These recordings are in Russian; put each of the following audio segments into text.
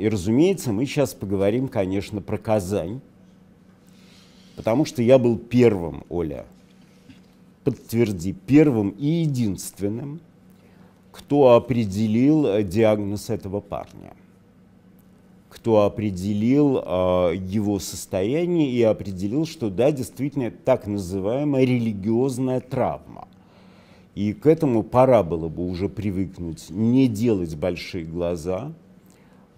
И, разумеется, мы сейчас поговорим, конечно, про Казань, потому что я был первым, Оля, подтверди, первым и единственным, кто определил э, диагноз этого парня, кто определил э, его состояние и определил, что да, действительно, это так называемая религиозная травма. И к этому пора было бы уже привыкнуть, не делать большие глаза –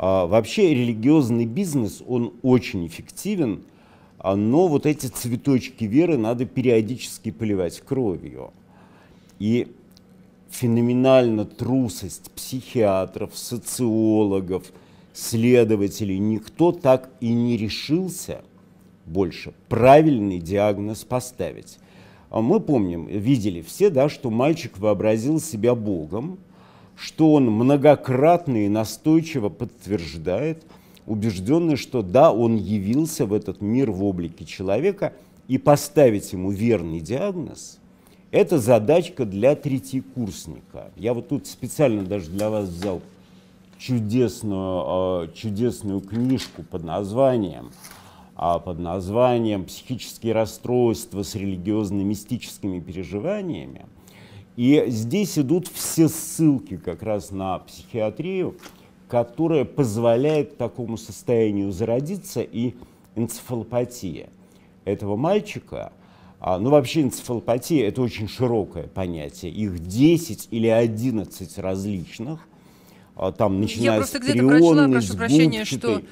а, вообще религиозный бизнес, он очень эффективен, а, но вот эти цветочки веры надо периодически поливать кровью. И феноменально трусость психиатров, социологов, следователей. Никто так и не решился больше правильный диагноз поставить. А мы помним, видели все, да, что мальчик вообразил себя Богом, что он многократно и настойчиво подтверждает, убежденный, что да, он явился в этот мир в облике человека, и поставить ему верный диагноз – это задачка для третьекурсника. Я вот тут специально даже для вас взял чудесную, а, чудесную книжку под названием а, под названием «Психические расстройства с религиозно-мистическими переживаниями», и здесь идут все ссылки как раз на психиатрию, которая позволяет такому состоянию зародиться и энцефалопатия этого мальчика. А, ну, вообще энцефалопатия – это очень широкое понятие. Их 10 или 11 различных. А, там, начиная Я просто где-то прочла, прошу прощения, что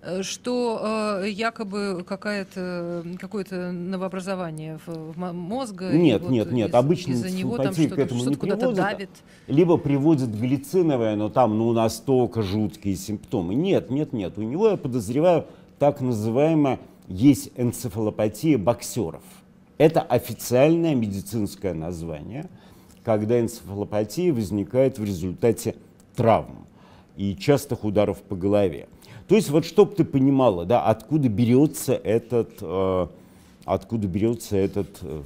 Э, что э, якобы какое-то какое то новообразование в, в мозга. Нет, вот нет, нет. Из, Обычно из-за него там что-то, к этому что не приводит. Давит. Либо приводит глициновое, но там ну, настолько жуткие симптомы. Нет, нет, нет. У него, я подозреваю, так называемая есть энцефалопатия боксеров. Это официальное медицинское название, когда энцефалопатия возникает в результате травм и частых ударов по голове. То есть вот чтобы ты понимала, да, откуда берется этот, э, откуда берется этот, э,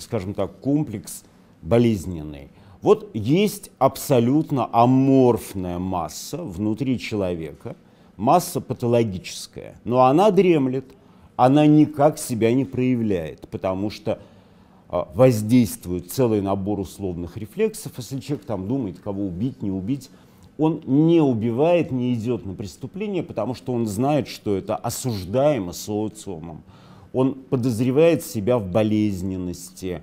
скажем так, комплекс болезненный. Вот есть абсолютно аморфная масса внутри человека, масса патологическая, но она дремлет, она никак себя не проявляет, потому что э, воздействует целый набор условных рефлексов, если человек там думает, кого убить, не убить, он не убивает, не идет на преступление, потому что он знает, что это осуждаемо социумом. Он подозревает себя в болезненности.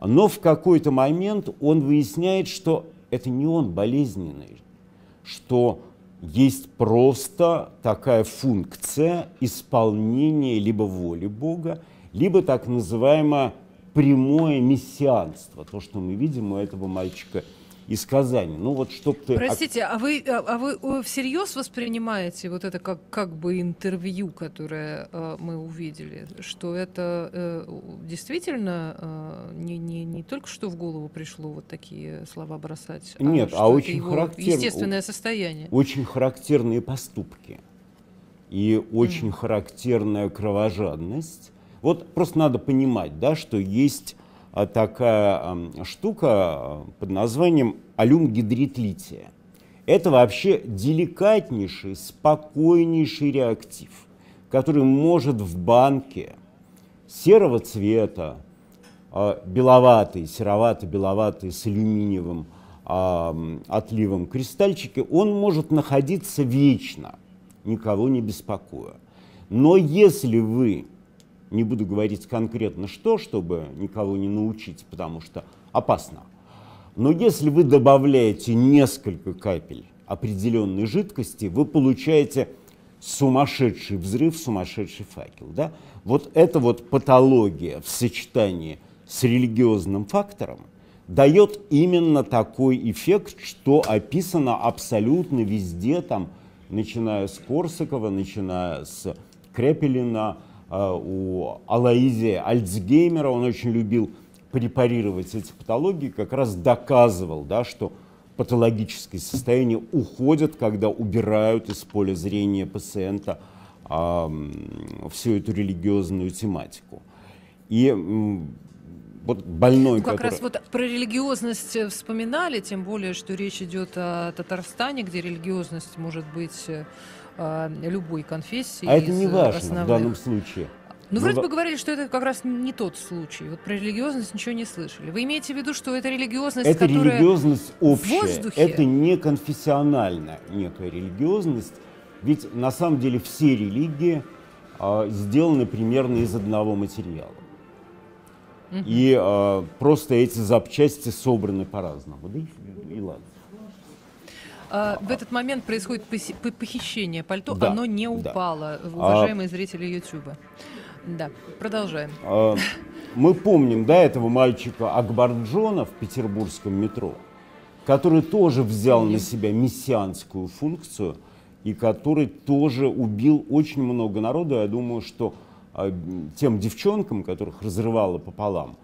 Но в какой-то момент он выясняет, что это не он болезненный, что есть просто такая функция исполнения либо воли Бога, либо так называемое прямое мессианство, то, что мы видим у этого мальчика из Казани. Ну вот, чтоб ты... Простите, а вы, а, а вы э, всерьез воспринимаете вот это как, как бы интервью, которое э, мы увидели, что это э, действительно э, не, не, не только что в голову пришло вот такие слова бросать? А Нет, а очень характерное... Естественное состояние. Очень характерные поступки и очень mm. характерная кровожадность. Вот просто надо понимать, да, что есть Э, такая эм, штука э, под названием алюмгидрид Это вообще деликатнейший, спокойнейший реактив, который может в банке серого цвета, э, беловатый, серовато-беловатый с алюминиевым отливом кристальчики, он может находиться вечно, никого не беспокоя. Но если вы не буду говорить конкретно что, чтобы никого не научить, потому что опасно. Но если вы добавляете несколько капель определенной жидкости, вы получаете сумасшедший взрыв, сумасшедший факел. Да? Вот эта вот патология в сочетании с религиозным фактором дает именно такой эффект, что описано абсолютно везде, там, начиная с Корсакова, начиная с Крепелина, Э, у Алаизия Альцгеймера, он очень любил препарировать эти патологии, как раз доказывал, да, что патологические состояния уходят, когда убирают из поля зрения пациента а, всю эту религиозную тематику. И вот больной, ну, как который... раз вот про религиозность э, вспоминали, тем более, что речь идет о Татарстане, где религиозность может быть э, Э, любой конфессии. А это э, не важно основных. в данном случае. Ну, вроде бы говорили, что это как раз не тот случай. Вот про религиозность ничего не слышали. Вы имеете в виду, что это религиозность, это которая религиозность общая, в воздухе? Это не конфессиональная некая религиозность. Ведь на самом деле все религии э, сделаны примерно из одного материала. И э, просто эти запчасти собраны по-разному. Да и, и ладно. А, в этот момент происходит похищение пальто, да, оно не упало, да. уважаемые а... зрители Ютуба. Да, продолжаем. А, мы помним, да, этого мальчика Акбарджона в петербургском метро, который тоже взял на себя мессианскую функцию и который тоже убил очень много народу. Я думаю, что а, тем девчонкам, которых разрывало пополам,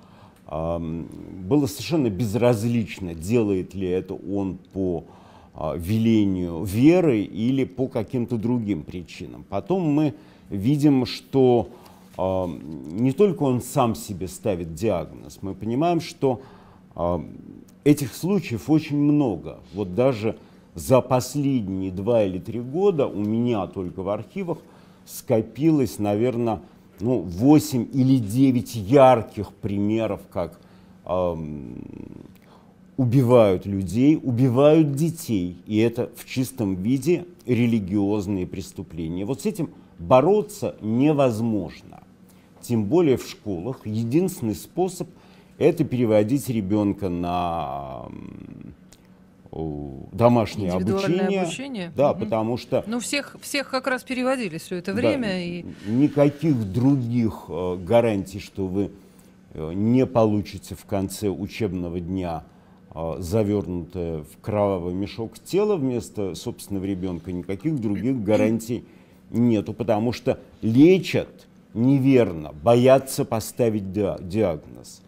а, было совершенно безразлично, делает ли это он по а, велению веры или по каким-то другим причинам. Потом мы видим, что а, не только он сам себе ставит диагноз, мы понимаем, что а, этих случаев очень много. Вот даже за последние два или три года у меня только в архивах скопилось, наверное, ну, 8 или 9 ярких примеров, как убивают людей, убивают детей. И это в чистом виде религиозные преступления. Вот с этим бороться невозможно. Тем более в школах единственный способ – это переводить ребенка на домашнее обучение. обучение. Да, угу. потому что... Ну, всех, всех как раз переводили все это время. Да, и... Никаких других э, гарантий, что вы э, не получите в конце учебного дня а, завернутое в кровавый мешок тело вместо собственного ребенка, никаких других гарантий нету, потому что лечат неверно, боятся поставить диагноз.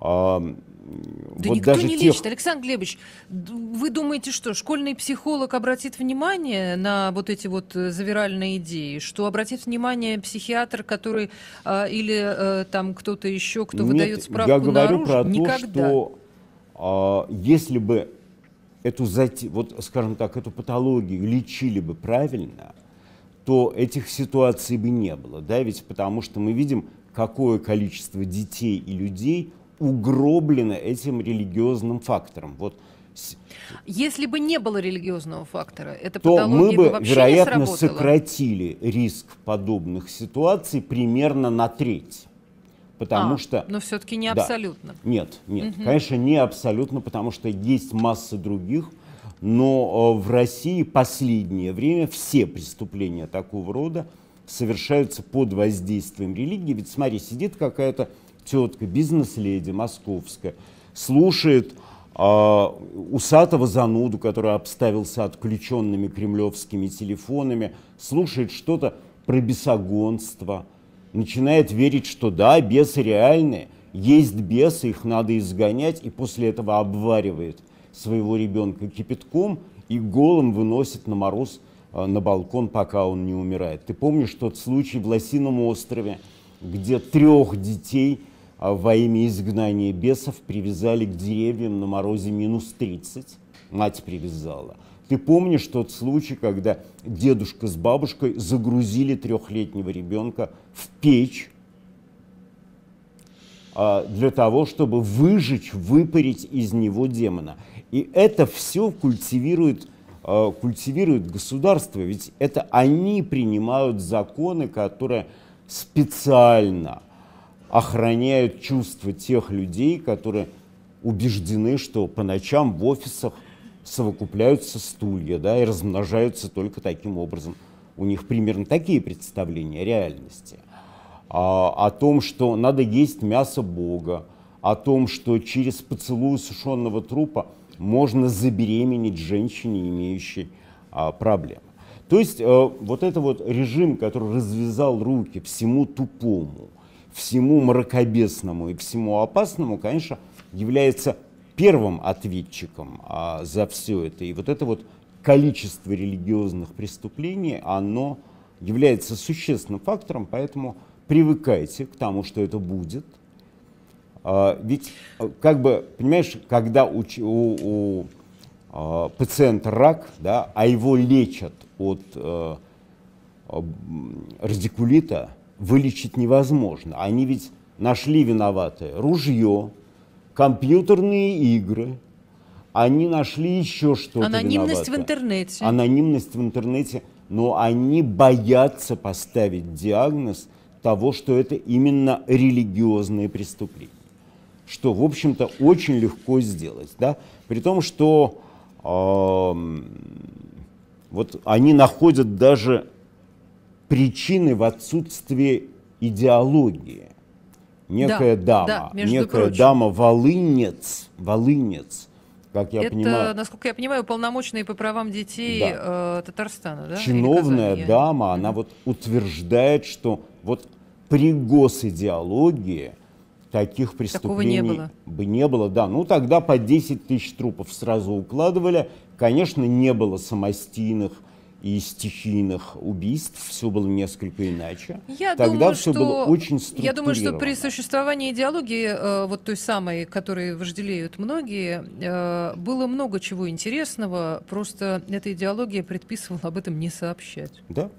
А, да вот никто даже не тех... лечит, Александр Глебович. Вы думаете, что школьный психолог обратит внимание на вот эти вот э, завиральные идеи? Что обратит внимание психиатр, который а, или э, там кто-то еще, кто Нет, выдает справку я говорю на про то, Никогда. что а, если бы эту, вот, скажем так, эту патологию лечили бы правильно, то этих ситуаций бы не было, да, ведь потому что мы видим, какое количество детей и людей угроблено этим религиозным фактором. Вот если бы не было религиозного фактора, это то мы бы, бы вероятно, сократили риск подобных ситуаций примерно на треть потому а, что... Но все-таки не абсолютно. Да. Нет, нет, угу. конечно, не абсолютно, потому что есть масса других, но э, в России последнее время все преступления такого рода совершаются под воздействием религии. Ведь смотри, сидит какая-то тетка, бизнес-леди московская, слушает э, усатого зануду, который обставился отключенными кремлевскими телефонами, слушает что-то про бесогонство – начинает верить, что да, бесы реальные, есть бесы, их надо изгонять, и после этого обваривает своего ребенка кипятком и голым выносит на мороз а, на балкон, пока он не умирает. Ты помнишь тот случай в Лосином острове, где трех детей а, во имя изгнания бесов привязали к деревьям на морозе минус 30? Мать привязала. Ты помнишь тот случай, когда дедушка с бабушкой загрузили трехлетнего ребенка в печь а, для того, чтобы выжечь, выпарить из него демона. И это все культивирует, а, культивирует государство, ведь это они принимают законы, которые специально охраняют чувства тех людей, которые убеждены, что по ночам в офисах совокупляются стулья да, и размножаются только таким образом. У них примерно такие представления о реальности. А, о том, что надо есть мясо Бога, о том, что через поцелуй сушеного трупа можно забеременеть женщине, имеющей а, проблемы. То есть э, вот это вот режим, который развязал руки всему тупому, всему мракобесному и всему опасному, конечно, является первым ответчиком а, за все это. И вот это вот количество религиозных преступлений, оно является существенным фактором, поэтому привыкайте к тому, что это будет. А, ведь, а, как бы, понимаешь, когда у, у, у а, пациента рак, да, а его лечат от а, радикулита, вылечить невозможно. Они ведь нашли виноватое ружье, компьютерные игры, они нашли еще что-то Анонимность виновата. в интернете. Анонимность в интернете, но они боятся поставить диагноз того, что это именно религиозные преступления. Что, в общем-то, очень легко сделать. Да? При том, что э, вот они находят даже причины в отсутствии идеологии некая да, дама, да, некая прочим. дама Волынец, Волынец, как я это, понимаю. насколько я понимаю, уполномоченные по правам детей да. э, Татарстана, да? Чиновная дама, она вот утверждает, что вот при госидеологии таких преступлений не было. бы не было, да. Ну тогда по 10 тысяч трупов сразу укладывали, конечно, не было самостийных и стихийных убийств все было несколько иначе. Я Тогда думаю, все что... было очень структурировано. Я думаю, что при существовании идеологии, э, вот той самой, которой вожделеют многие, э, было много чего интересного, просто эта идеология предписывала об этом не сообщать. Да,